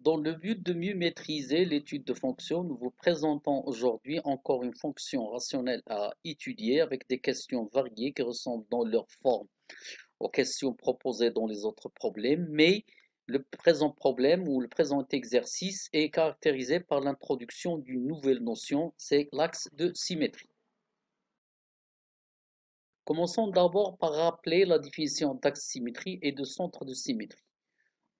Dans le but de mieux maîtriser l'étude de fonctions, nous vous présentons aujourd'hui encore une fonction rationnelle à étudier avec des questions variées qui ressemblent dans leur forme aux questions proposées dans les autres problèmes, mais le présent problème ou le présent exercice est caractérisé par l'introduction d'une nouvelle notion, c'est l'axe de symétrie. Commençons d'abord par rappeler la définition d'axe de symétrie et de centre de symétrie.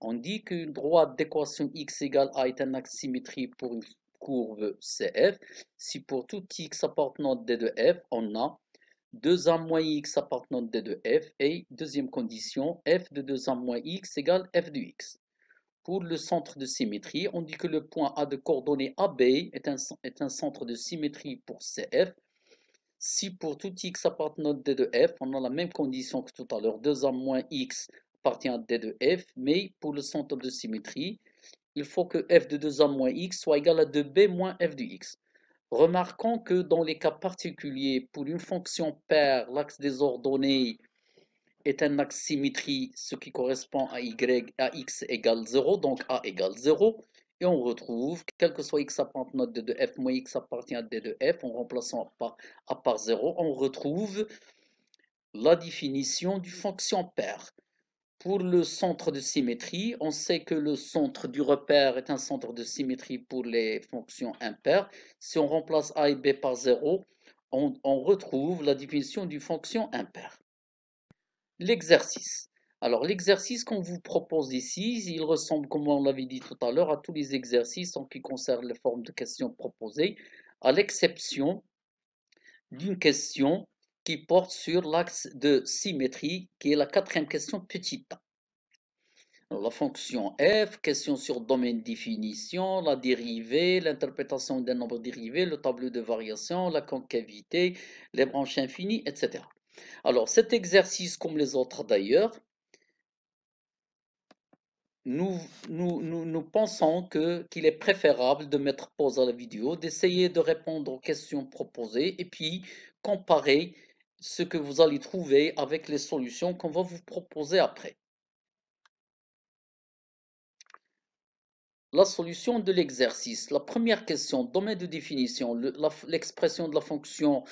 On dit qu'une droite d'équation x égale a est un axe symétrique pour une courbe CF. Si pour tout x appartenant D de F, on a 2a moins x appartenant D de F et deuxième condition, f de 2a moins x égale f de x. Pour le centre de symétrie, on dit que le point A de coordonnées AB est un, est un centre de symétrie pour CF. Si pour tout x appartenant à D de F, on a la même condition que tout à l'heure, 2a moins x appartient à D de f, mais pour le centre de symétrie, il faut que f de 2a moins x soit égal à 2b moins f de x. Remarquons que dans les cas particuliers, pour une fonction paire, l'axe des ordonnées est un axe symétrie, ce qui correspond à, y, à x égale 0, donc a égale 0. Et on retrouve, quel que soit x appartenant à d de f moins x appartient à d de f, en remplaçant a par, 0, on retrouve la définition du fonction paire. Pour le centre de symétrie, on sait que le centre du repère est un centre de symétrie pour les fonctions impaires. Si on remplace a et b par 0, on, retrouve la définition d'une fonction impaire. L'exercice. Alors l'exercice qu'on vous propose ici, il ressemble, comme on l'avait dit tout à l'heure, à tous les exercices en qui concerne les formes de questions proposées, à l'exception d'une question qui porte sur l'axe de symétrie, qui est la quatrième question petit La fonction f, question sur domaine définition, la dérivée, l'interprétation d'un nombre dérivé, le tableau de variation, la concavité, les branches infinies, etc. Alors cet exercice, comme les autres d'ailleurs, nous, nous, nous, nous, pensons qu'il est préférable de mettre pause à la vidéo, d'essayer de répondre aux questions proposées et puis comparer ce que vous allez trouver avec les solutions qu'on va vous proposer après. La solution de l'exercice. La première question, domaine de définition. L'expression de la fonction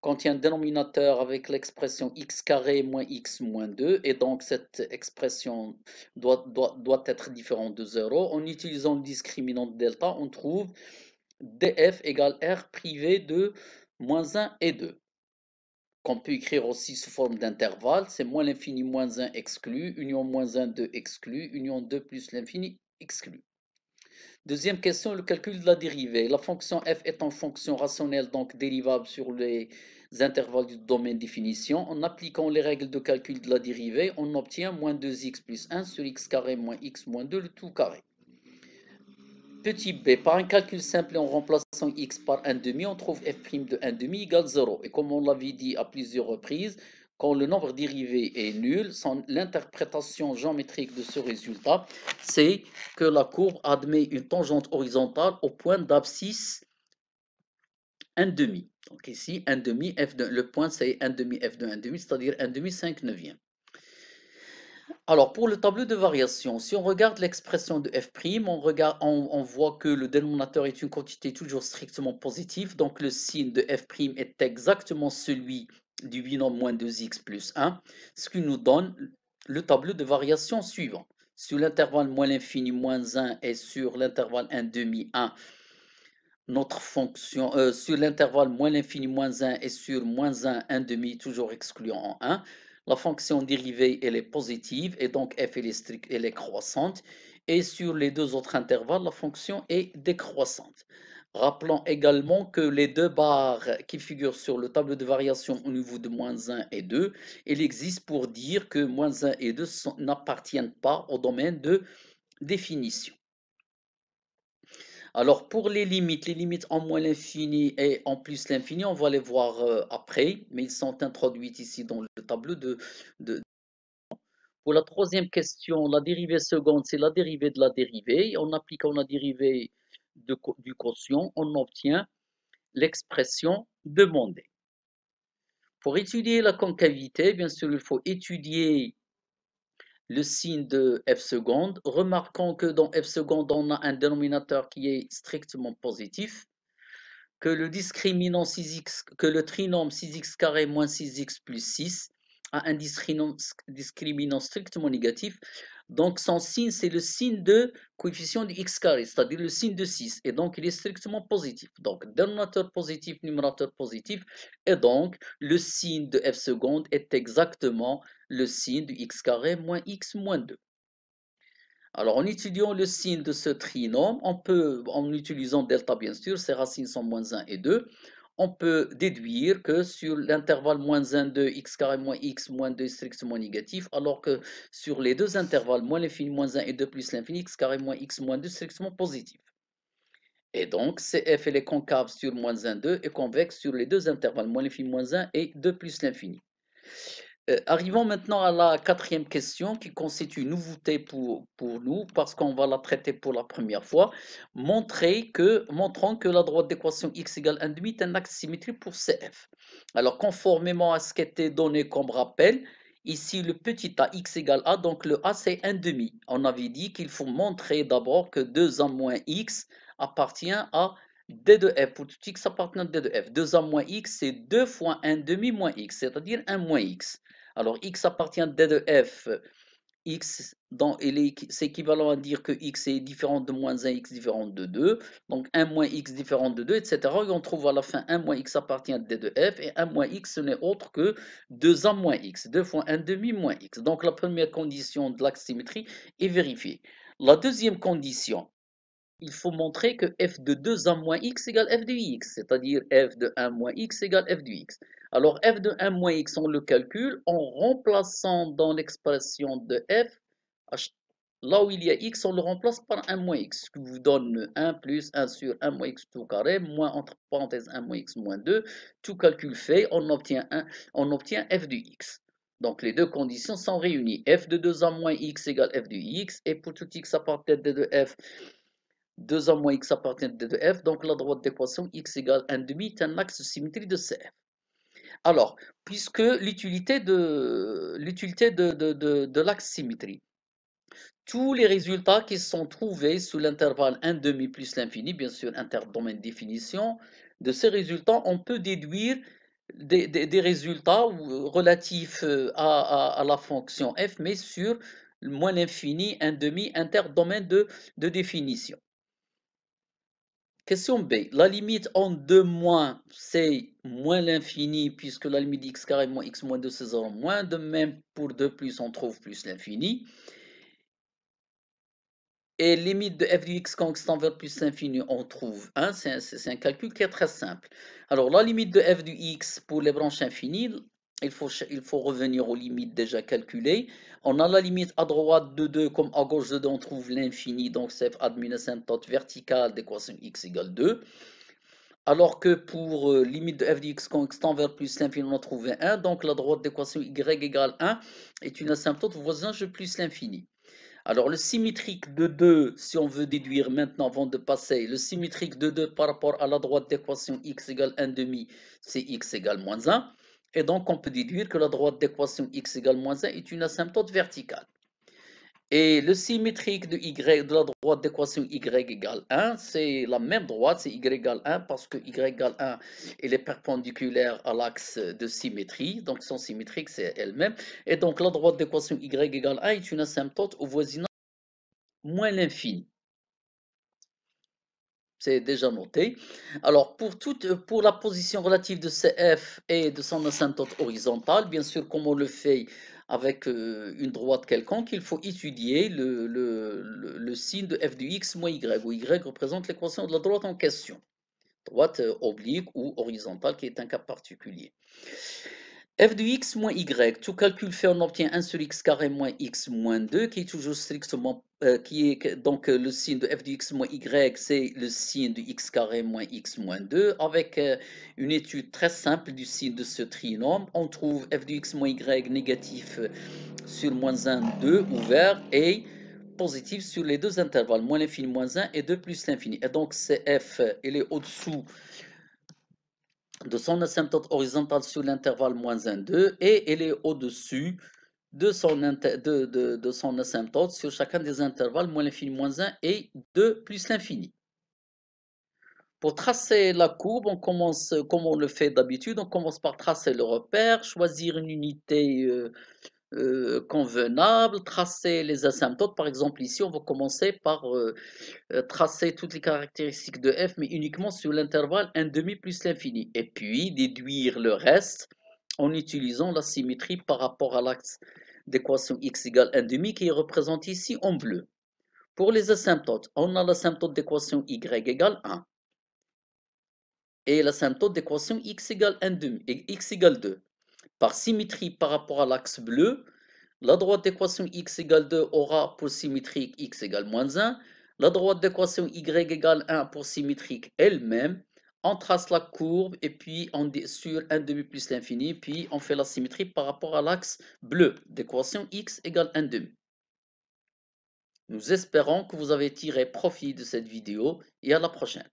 contient un dénominateur avec l'expression x carré moins x moins 2 et donc cette expression doit, doit être différente de 0. En utilisant le discriminant delta, on trouve df égale r privé de moins 1 et 2. On peut écrire aussi sous forme d'intervalle, c'est moins l'infini moins 1 exclu, union moins 1, 2 exclu, union 2 plus l'infini exclu. Deuxième question, le calcul de la dérivée. La fonction f est en fonction rationnelle, donc dérivable sur les intervalles du domaine définition, en appliquant les règles de calcul de la dérivée, on obtient moins 2x plus 1 sur x carré moins x moins 2, le tout carré. Petit b, par un calcul simple et en remplaçant x par 1 on trouve f' de 1,5 égale 0. Et comme on l'avait dit à plusieurs reprises, quand le nombre dérivé est nul, l'interprétation géométrique de ce résultat, c'est que la courbe admet une tangente horizontale au point d'abscisse 1 Donc ici, 1 f de, le point c'est 1,5 f de 1 c'est-à-dire 1,5 demi 5 neuvième. Alors, pour le tableau de variation, si on regarde l'expression de f', on, voit que le dénominateur est une quantité toujours strictement positive, donc le signe de f' est exactement celui du binôme moins 2x plus 1, ce qui nous donne le tableau de variation suivant. Sur l'intervalle moins l'infini moins 1 et sur l'intervalle 1 demi 1, notre fonction euh, sur l'intervalle moins l'infini moins 1 et sur moins 1, 1 demi, toujours excluant en 1, la fonction dérivée, est positive et donc f, est, strict, croissante. Et sur les deux autres intervalles, la fonction est décroissante. Rappelons également que les deux barres qui figurent sur le tableau de variation au niveau de moins 1 et 2, il existe pour dire que moins 1 et 2 n'appartiennent pas au domaine de définition. Alors pour les limites, les limites en moins l'infini et en plus l'infini, on va les voir euh, après, mais ils sont introduites ici dans le tableau de, pour la troisième question, la dérivée seconde, c'est la dérivée de la dérivée. En appliquant la dérivée du quotient, on obtient l'expression demandée. Pour étudier la concavité, bien sûr, il faut étudier le signe de f seconde. Remarquons que dans f seconde, on a un dénominateur qui est strictement positif, que le discriminant 6x, que le trinôme 6x carré moins 6x plus 6 à un discriminant strictement négatif. Donc son signe, c'est le signe de coefficient de x carré, c'est-à-dire le signe de 6. Et donc, il est strictement positif. Donc, dénominateur positif, numérateur positif. Et donc, le signe de f seconde est exactement le signe de x carré moins x moins 2. Alors, en étudiant le signe de ce trinôme, on peut, en utilisant delta bien sûr, ses racines sont moins 1 et 2, on peut déduire que sur l'intervalle moins 1, 2, x carré moins x moins 2 strictement négatif, alors que sur les deux intervalles, moins l'infini moins 1 et 2 plus l'infini, x carré moins x moins 2 strictement positif. Et donc, CF, elle est concave sur moins 1, 2 et convexe sur les deux intervalles, moins l'infini moins 1 et 2 plus l'infini. Euh, arrivons maintenant à la quatrième question qui constitue une nouveauté pour, pour nous parce qu'on va la traiter pour la première fois. Montrer que, montrons que la droite d'équation x égale 1 demi est un axe symétrique pour CF. Alors, conformément à ce qui était donné comme rappel, ici le petit a x égale a, donc le a c'est 1 demi. On avait dit qu'il faut montrer d'abord que 2a moins x appartient à d de f pour tout x appartient à d de f. 2a moins x, c'est 2 fois 1 demi moins x, c'est-à-dire 1 moins x. Alors x appartient D de f. x, c'est équivalent à dire que x est différent de moins 1, x différent de 2. Donc 1 moins x différent de 2, etc. Et on trouve à la fin 1 moins x appartient à D de f. Et 1 moins x, ce n'est autre que 2a moins x. 2 fois 1 demi moins x. Donc la première condition de symétrie est vérifiée. La deuxième condition, il faut montrer que f de 2a moins x égale f de x, c'est-à-dire f de 1 moins x égale f de x. Alors f de 1 moins x, on le calcule en remplaçant dans l'expression de f, là où il y a x, on le remplace par 1 moins x, ce qui vous donne 1 plus 1 sur 1 moins x tout carré, moins entre parenthèses 1 moins x moins 2. Tout calcul fait, on obtient, on obtient f de x. Donc les deux conditions sont réunies. f de 2a moins x égale f de x, et pour tout x appartient de 2f, 2a moins x appartient de 2f, donc la droite d'équation x égale 1 demi est un axe symétrique de CF. Alors, puisque l'utilité de l'utilité de, de, de, l'axe symétrie, tous les résultats qui sont trouvés sous l'intervalle 1 demi plus l'infini, bien sûr, interdomaine définition, de ces résultats, on peut déduire des, résultats euh, relatifs euh, à, à, la fonction f, mais sur moins l'infini, 1 demi, interdomaine de, de définition. Question B. La limite en 2 moins, c'est moins l'infini, puisque la limite x carré moins x moins 2, c'est 0 moins. De même, pour 2 plus, on trouve plus l'infini. Et limite de f du x tend vers plus l'infini, on trouve 1. C'est un, un, calcul qui est très simple. Alors, la limite de f du x pour les branches infinies, il faut, il faut revenir aux limites déjà calculées. On a la limite à droite de 2, comme à gauche de 2, on trouve l'infini, donc c'est admin asymptote verticale d'équation x égale 2. Alors que pour euh, limite de f de x constant vers plus l'infini, on a trouvé 1, donc la droite d'équation y égale 1 est une asymptote de plus l'infini. Alors le symétrique de 2, si on veut déduire maintenant avant de passer, le symétrique de 2 par rapport à la droite d'équation x égale 1 demi, c'est x égale moins 1. Et donc, on peut déduire que la droite d'équation x égale moins 1 est une asymptote verticale. Et le symétrique de y de la droite d'équation y égale 1, c'est la même droite, c'est y égale 1 parce que y égale 1, est perpendiculaire à l'axe de symétrie, donc son symétrique c'est elle-même. Et donc la droite d'équation y égale 1 est une asymptote au voisinage moins l'infini c'est déjà noté. Alors, pour, toute, pour la position relative de CF et de son asymptote horizontale, bien sûr, comme on le fait avec euh, une droite quelconque, il faut étudier le, signe de f de x moins y, où y représente l'équation de la droite en question, droite euh, oblique ou horizontale, qui est un cas particulier f de x moins y, tout calcul fait, on obtient 1 sur x carré moins x moins 2, qui est toujours strictement, euh, qui est donc euh, le signe de f de x moins y, c'est le signe de x carré moins x moins 2. Avec euh, une étude très simple du signe de ce trinôme, on trouve f de x moins y négatif sur moins 1, 2, ouvert, et positif sur les deux intervalles, moins l'infini, moins 1, et 2 plus l'infini. Et donc, c'est f, il est au-dessous de son asymptote horizontale sur l'intervalle moins 1, 2 et elle est au-dessus de son, de, son asymptote sur chacun des intervalles moins l'infini moins 1 et 2 plus l'infini. Pour tracer la courbe, on commence comme on le fait d'habitude, on commence par tracer le repère, choisir une unité euh, euh, convenable, tracer les asymptotes. Par exemple, ici, on va commencer par euh, euh, tracer toutes les caractéristiques de f, mais uniquement sur l'intervalle demi plus l'infini. Et puis, déduire le reste en utilisant la symétrie par rapport à l'axe d'équation x égale 1,5 qui est représenté ici en bleu. Pour les asymptotes, on a l'asymptote d'équation y égale 1 et l'asymptote d'équation x égale et x égale 2 par symétrie par rapport à l'axe bleu, la droite d'équation x égale 2 aura pour symétrique x égale moins 1, la droite d'équation y égale 1 pour symétrique elle-même, on trace la courbe et puis on est sur 1 demi plus l'infini, puis on fait la symétrie par rapport à l'axe bleu d'équation x égale 1 demi. Nous espérons que vous avez tiré profit de cette vidéo et à la prochaine.